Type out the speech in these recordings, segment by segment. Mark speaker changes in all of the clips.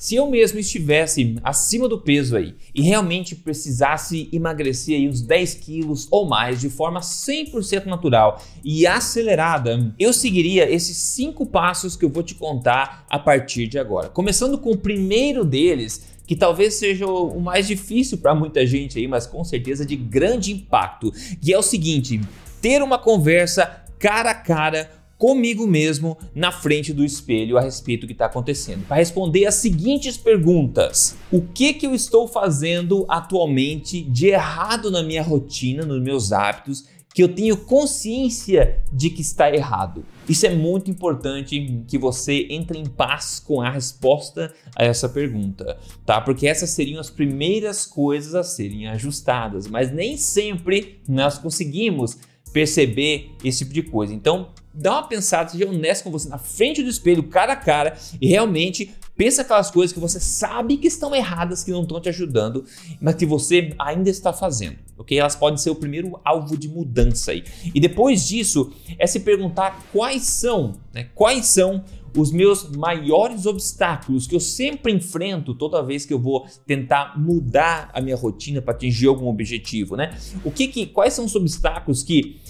Speaker 1: Se eu mesmo estivesse acima do peso aí e realmente precisasse emagrecer aí uns 10 quilos ou mais de forma 100% natural e acelerada, eu seguiria esses cinco passos que eu vou te contar a partir de agora. Começando com o primeiro deles, que talvez seja o mais difícil para muita gente aí, mas com certeza de grande impacto, que é o seguinte: ter uma conversa cara a cara comigo mesmo na frente do espelho a respeito do que está acontecendo, para responder as seguintes perguntas: o que que eu estou fazendo atualmente de errado na minha rotina, nos meus hábitos? Que eu tenho consciência de que está errado. Isso é muito importante que você entre em paz com a resposta a essa pergunta, tá? Porque essas seriam as primeiras coisas a serem ajustadas, mas nem sempre nós conseguimos perceber esse tipo de coisa. Então, dá uma pensada, seja honesto com você na frente do espelho, cara a cara, e realmente pensa aquelas coisas que você sabe que estão erradas, que não estão te ajudando, mas que você ainda está fazendo, ok? Elas podem ser o primeiro alvo de mudança aí. E depois disso, é se perguntar quais são, né? Quais são os meus maiores obstáculos que eu sempre enfrento toda vez que eu vou tentar mudar a minha rotina para atingir algum objetivo, né? O que, que quais são os obstáculos que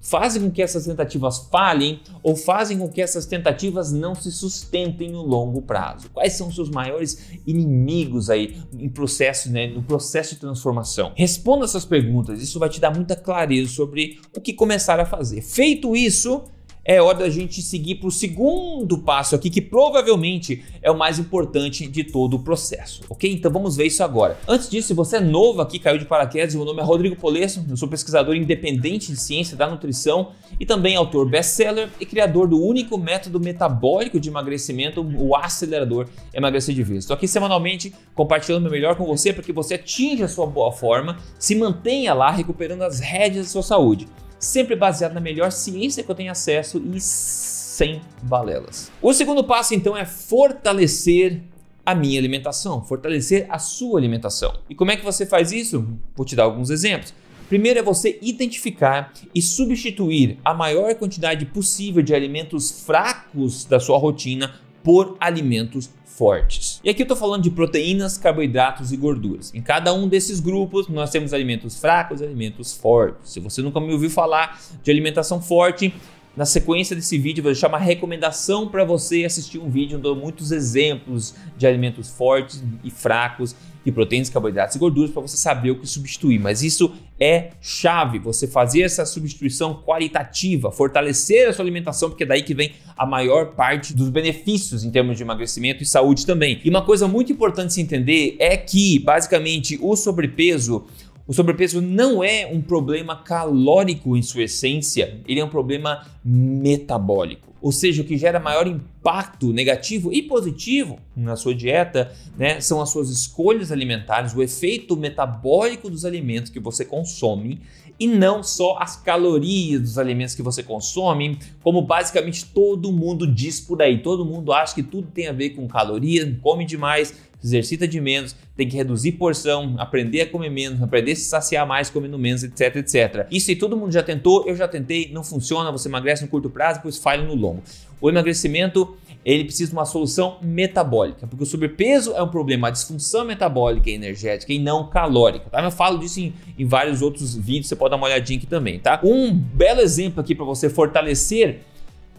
Speaker 1: fazem com que essas tentativas falhem ou fazem com que essas tentativas não se sustentem no longo prazo? Quais são os seus maiores inimigos aí em processo, né, no processo de transformação? Responda essas perguntas, isso vai te dar muita clareza sobre o que começar a fazer. Feito isso, é hora da gente seguir para o segundo passo aqui, que provavelmente é o mais importante de todo o processo, ok? Então vamos ver isso agora. Antes disso, se você é novo aqui, caiu de paraquedas, meu nome é Rodrigo Polesso, eu sou pesquisador independente de ciência da nutrição e também autor best-seller e criador do único método metabólico de emagrecimento, o acelerador emagrecer de vez. Estou aqui semanalmente compartilhando o melhor com você para que você atinja a sua boa forma, se mantenha lá recuperando as rédeas da sua saúde sempre baseado na melhor ciência que eu tenho acesso e sem balelas. O segundo passo então é fortalecer a minha alimentação, fortalecer a sua alimentação. E como é que você faz isso? Vou te dar alguns exemplos. Primeiro é você identificar e substituir a maior quantidade possível de alimentos fracos da sua rotina por alimentos fortes. E aqui eu estou falando de proteínas, carboidratos e gorduras. Em cada um desses grupos, nós temos alimentos fracos e alimentos fortes. Se você nunca me ouviu falar de alimentação forte, na sequência desse vídeo, vou deixar uma recomendação para você assistir um vídeo onde eu dou muitos exemplos de alimentos fortes e fracos, de proteínas, carboidratos e gorduras, para você saber o que substituir. Mas isso é chave, você fazer essa substituição qualitativa, fortalecer a sua alimentação, porque é daí que vem a maior parte dos benefícios em termos de emagrecimento e saúde também. E uma coisa muito importante se entender é que, basicamente, o sobrepeso o sobrepeso não é um problema calórico em sua essência, ele é um problema metabólico, ou seja, o que gera maior impacto negativo e positivo na sua dieta, né, são as suas escolhas alimentares, o efeito metabólico dos alimentos que você consome e não só as calorias dos alimentos que você consome, como basicamente todo mundo diz por aí. Todo mundo acha que tudo tem a ver com caloria, come demais, exercita de menos, tem que reduzir porção, aprender a comer menos, aprender a se saciar mais comendo menos, etc, etc. Isso e todo mundo já tentou, eu já tentei, não funciona, você emagrece no curto prazo, depois falha no longo. O emagrecimento ele precisa de uma solução metabólica, porque o sobrepeso é um problema, a disfunção metabólica e energética e não calórica, tá? Eu falo disso em, em vários outros vídeos, você pode dar uma olhadinha aqui também, tá? Um belo exemplo aqui para você fortalecer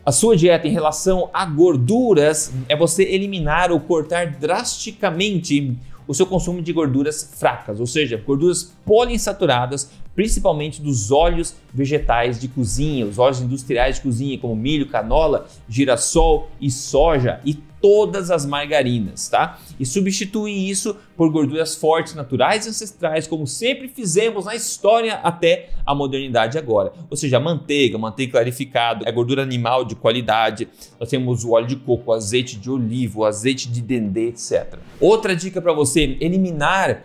Speaker 1: a sua dieta em relação a gorduras é você eliminar ou cortar drasticamente o seu consumo de gorduras fracas, ou seja, gorduras poliinsaturadas, principalmente dos óleos vegetais de cozinha, os óleos industriais de cozinha, como milho, canola, girassol e soja e todas as margarinas, tá? E substituir isso por gorduras fortes, naturais e ancestrais, como sempre fizemos na história até a modernidade agora. Ou seja, manteiga, manteiga clarificada, é gordura animal de qualidade. Nós temos o óleo de coco, o azeite de oliva, azeite de dendê, etc. Outra dica para você, eliminar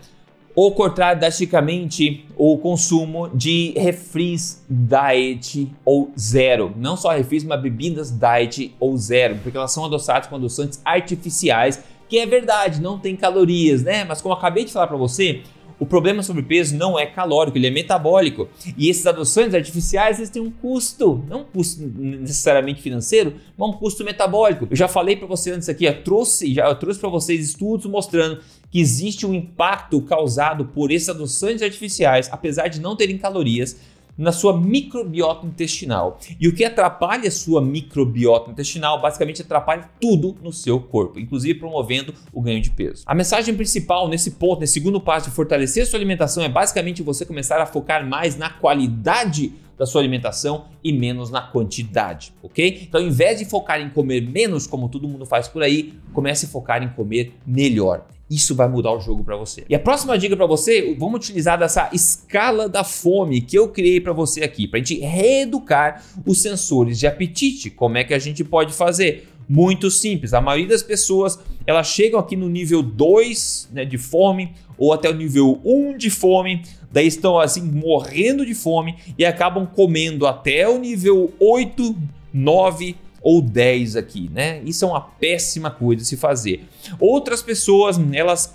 Speaker 1: ou cortar drasticamente o consumo de refris diet ou zero. Não só refris, mas bebidas diet ou zero, porque elas são adoçadas com adoçantes artificiais, que é verdade, não tem calorias, né? Mas como eu acabei de falar para você, o problema sobrepeso não é calórico, ele é metabólico. E esses adoções artificiais eles têm um custo, não um custo necessariamente financeiro, mas um custo metabólico. Eu já falei para você antes aqui, eu trouxe, já, eu trouxe para vocês estudos mostrando que existe um impacto causado por essas adoções artificiais, apesar de não terem calorias na sua microbiota intestinal. E o que atrapalha a sua microbiota intestinal basicamente atrapalha tudo no seu corpo, inclusive promovendo o ganho de peso. A mensagem principal nesse ponto, nesse segundo passo de fortalecer sua alimentação é basicamente você começar a focar mais na qualidade da sua alimentação e menos na quantidade, ok? Então, ao invés de focar em comer menos, como todo mundo faz por aí, comece a focar em comer melhor. Isso vai mudar o jogo para você. E a próxima dica para você, vamos utilizar dessa escala da fome que eu criei para você aqui, para a gente reeducar os sensores de apetite. Como é que a gente pode fazer? Muito simples. A maioria das pessoas, elas chegam aqui no nível 2 né, de fome ou até o nível 1 um de fome, daí estão assim morrendo de fome e acabam comendo até o nível 8, 9, ou 10 aqui, né? Isso é uma péssima coisa de se fazer. Outras pessoas, elas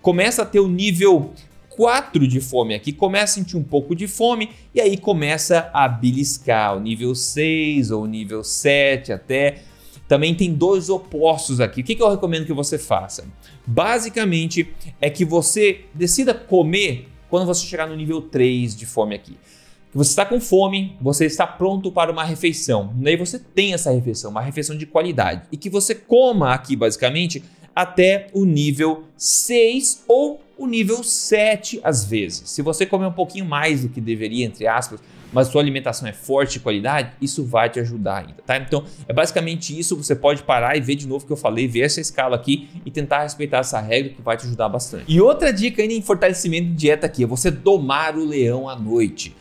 Speaker 1: começam a ter o nível 4 de fome aqui, começa a sentir um pouco de fome e aí começa a beliscar, o nível 6 ou nível 7 até. Também tem dois opostos aqui. O que, que eu recomendo que você faça? Basicamente é que você decida comer quando você chegar no nível 3 de fome aqui que você está com fome, você está pronto para uma refeição. E aí você tem essa refeição, uma refeição de qualidade. E que você coma aqui, basicamente, até o nível 6 ou o nível 7 às vezes. Se você comer um pouquinho mais do que deveria, entre aspas, mas sua alimentação é forte de qualidade, isso vai te ajudar ainda, tá? Então, é basicamente isso, você pode parar e ver de novo o que eu falei, ver essa escala aqui e tentar respeitar essa regra que vai te ajudar bastante. E outra dica ainda em fortalecimento de dieta aqui é você domar o leão à noite.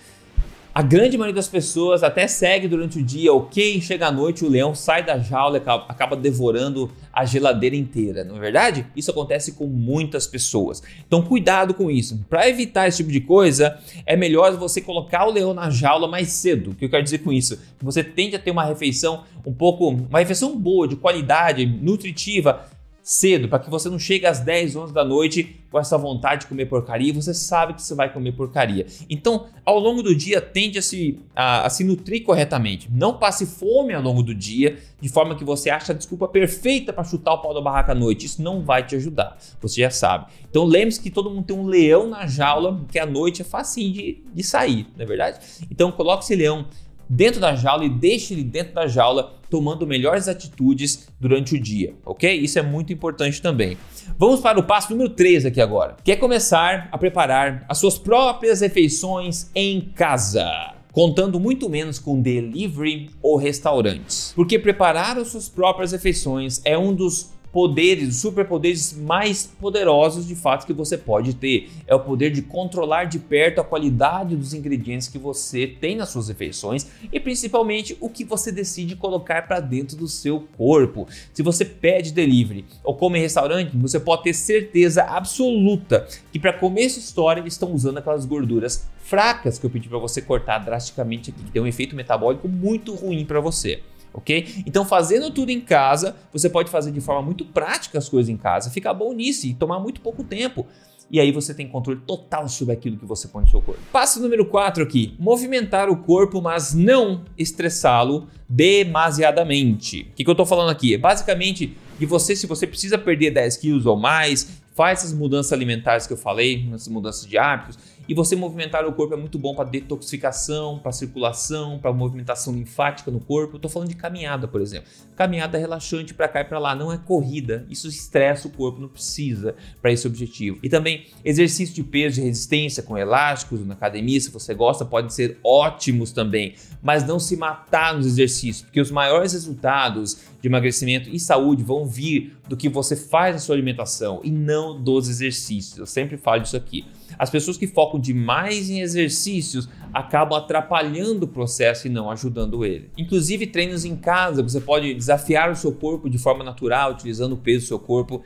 Speaker 1: A grande maioria das pessoas até segue durante o dia, ok, chega à noite, o leão sai da jaula e acaba, acaba devorando a geladeira inteira, não é verdade? Isso acontece com muitas pessoas. Então cuidado com isso. Para evitar esse tipo de coisa, é melhor você colocar o leão na jaula mais cedo. O que eu quero dizer com isso? Você tende a ter uma refeição um pouco, uma refeição boa, de qualidade, nutritiva, cedo, para que você não chegue às 10, 11 da noite com essa vontade de comer porcaria e você sabe que você vai comer porcaria. Então, ao longo do dia, tende a se, a, a se nutrir corretamente. Não passe fome ao longo do dia, de forma que você acha a desculpa perfeita para chutar o pau da barraca à noite. Isso não vai te ajudar, você já sabe. Então, lembre-se que todo mundo tem um leão na jaula, que à noite é facinho de, de sair, não é verdade? Então, coloque esse leão dentro da jaula e deixe ele dentro da jaula tomando melhores atitudes durante o dia, ok? Isso é muito importante também. Vamos para o passo número 3 aqui agora, que é começar a preparar as suas próprias refeições em casa contando muito menos com delivery ou restaurantes. Porque preparar as suas próprias refeições é um dos poderes, superpoderes mais poderosos de fato que você pode ter. É o poder de controlar de perto a qualidade dos ingredientes que você tem nas suas refeições e principalmente o que você decide colocar para dentro do seu corpo. Se você pede delivery ou come em restaurante, você pode ter certeza absoluta que para comer essa história estão usando aquelas gorduras fracas que eu pedi para você cortar drasticamente aqui, que tem um efeito metabólico muito ruim para você ok? Então, fazendo tudo em casa, você pode fazer de forma muito prática as coisas em casa, ficar bom nisso e tomar muito pouco tempo. E aí você tem controle total sobre aquilo que você põe no seu corpo. Passo número 4 aqui: movimentar o corpo, mas não estressá-lo demasiadamente. O que, que eu tô falando aqui? É basicamente de você, se você precisa perder 10 quilos ou mais, faz essas mudanças alimentares que eu falei, essas mudanças de hábitos, e você movimentar o corpo é muito bom para detoxificação, para circulação, para movimentação linfática no corpo. Eu tô falando de caminhada, por exemplo. Caminhada é relaxante para cá e para lá, não é corrida. Isso estressa o corpo, não precisa para esse objetivo. E também exercício de peso de resistência com elásticos na academia, se você gosta, pode ser ótimos também, mas não se matar nos exercícios, porque os maiores resultados de emagrecimento e saúde vão vir do que você faz na sua alimentação e não dos exercícios. Eu sempre falo isso aqui. As pessoas que focam demais em exercícios acabam atrapalhando o processo e não ajudando ele. Inclusive, treinos em casa, você pode desafiar o seu corpo de forma natural, utilizando o peso do seu corpo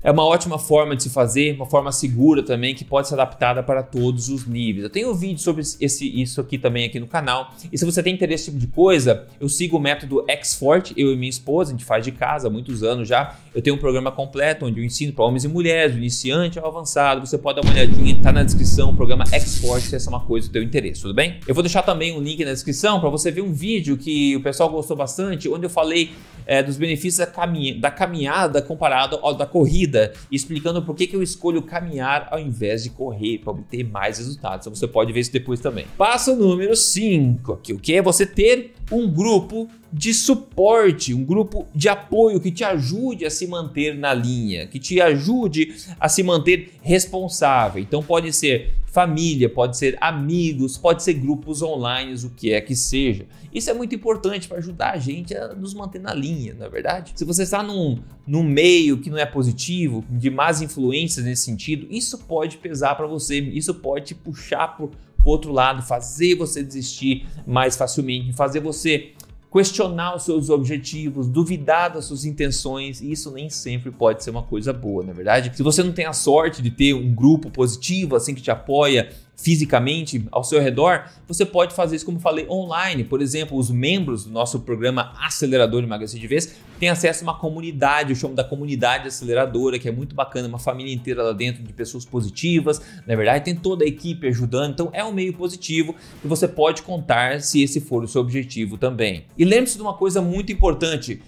Speaker 1: é uma ótima forma de se fazer, uma forma segura também que pode ser adaptada para todos os níveis. Eu tenho um vídeo sobre esse, isso aqui também aqui no canal. E se você tem interesse nesse tipo de coisa, eu sigo o método Exfort, eu e minha esposa, a gente faz de casa há muitos anos já. Eu tenho um programa completo onde eu ensino para homens e mulheres, do iniciante ao avançado. Você pode dar uma olhadinha, tá na descrição, o programa Export, se essa é uma coisa do teu interesse, tudo bem? Eu vou deixar também um link na descrição para você ver um vídeo que o pessoal gostou bastante, onde eu falei é, dos benefícios da, caminha, da caminhada comparado ao da corrida vida e explicando por que, que eu escolho caminhar ao invés de correr para obter mais resultados. Então você pode ver isso depois também. Passo número 5, que o que é você ter um grupo de suporte, um grupo de apoio que te ajude a se manter na linha, que te ajude a se manter responsável. Então pode ser família, pode ser amigos, pode ser grupos online, o que é que seja. Isso é muito importante para ajudar a gente a nos manter na linha, não é verdade? Se você está num, num meio que não é positivo, de más influências nesse sentido, isso pode pesar para você, isso pode te puxar para o outro lado, fazer você desistir mais facilmente, fazer você questionar os seus objetivos, duvidar das suas intenções, e isso nem sempre pode ser uma coisa boa, na é verdade. Se você não tem a sorte de ter um grupo positivo assim que te apoia, fisicamente ao seu redor, você pode fazer isso, como falei, online. Por exemplo, os membros do nosso programa Acelerador de Magazine de Vez têm acesso a uma comunidade, eu chamo da comunidade aceleradora, que é muito bacana, uma família inteira lá dentro de pessoas positivas, na é verdade, tem toda a equipe ajudando, então é um meio positivo que você pode contar se esse for o seu objetivo também. E lembre-se de uma coisa muito importante.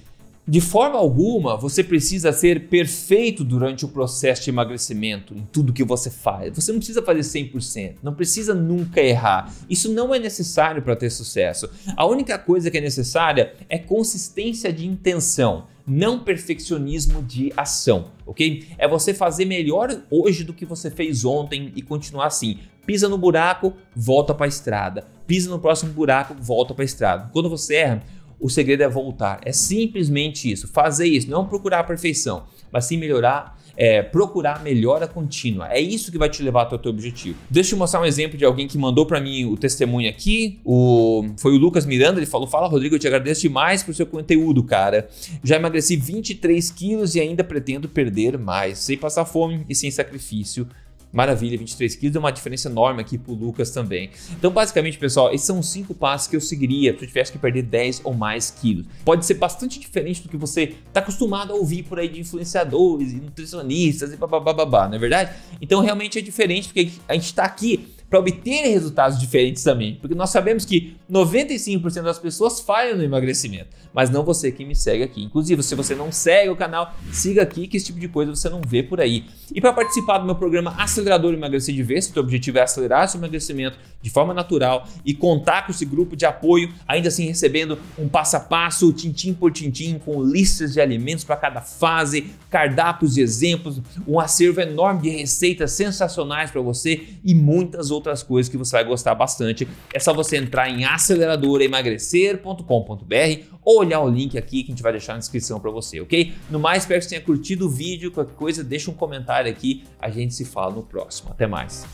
Speaker 1: De forma alguma, você precisa ser perfeito durante o processo de emagrecimento, em tudo que você faz. Você não precisa fazer 100%, não precisa nunca errar. Isso não é necessário para ter sucesso. A única coisa que é necessária é consistência de intenção, não perfeccionismo de ação, ok? É você fazer melhor hoje do que você fez ontem e continuar assim. Pisa no buraco, volta para a estrada. Pisa no próximo buraco, volta para a estrada. Quando você erra, o segredo é voltar. É simplesmente isso, fazer isso, não procurar a perfeição, mas sim melhorar, é, procurar melhora contínua. É isso que vai te levar até o teu objetivo. Deixa eu mostrar um exemplo de alguém que mandou para mim o testemunho aqui. O, foi o Lucas Miranda, ele falou: Fala, Rodrigo, eu te agradeço demais por seu conteúdo, cara. Já emagreci 23 quilos e ainda pretendo perder mais, sem passar fome e sem sacrifício Maravilha, 23 quilos, é uma diferença enorme aqui pro Lucas também. Então, basicamente, pessoal, esses são os cinco passos que eu seguiria se eu tivesse que perder 10 ou mais quilos. Pode ser bastante diferente do que você tá acostumado a ouvir por aí de influenciadores e nutricionistas e babá, não é verdade? Então, realmente é diferente porque a gente tá aqui para obter resultados diferentes também. Porque nós sabemos que 95% das pessoas falham no emagrecimento, mas não você que me segue aqui. Inclusive, se você não segue o canal, siga aqui que esse tipo de coisa você não vê por aí. E para participar do meu programa Acelerador Emagrecer de Vez, se o teu objetivo é acelerar seu emagrecimento de forma natural e contar com esse grupo de apoio, ainda assim recebendo um passo a passo, tintim por tintim, com listas de alimentos para cada fase, cardápios de exemplos, um acervo enorme de receitas sensacionais para você e muitas outras outras coisas que você vai gostar bastante. É só você entrar em aceleradoraemagrecer.com.br ou olhar o link aqui que a gente vai deixar na descrição para você, ok? No mais, espero que você tenha curtido o vídeo, qualquer coisa, deixa um comentário aqui, a gente se fala no próximo. Até mais!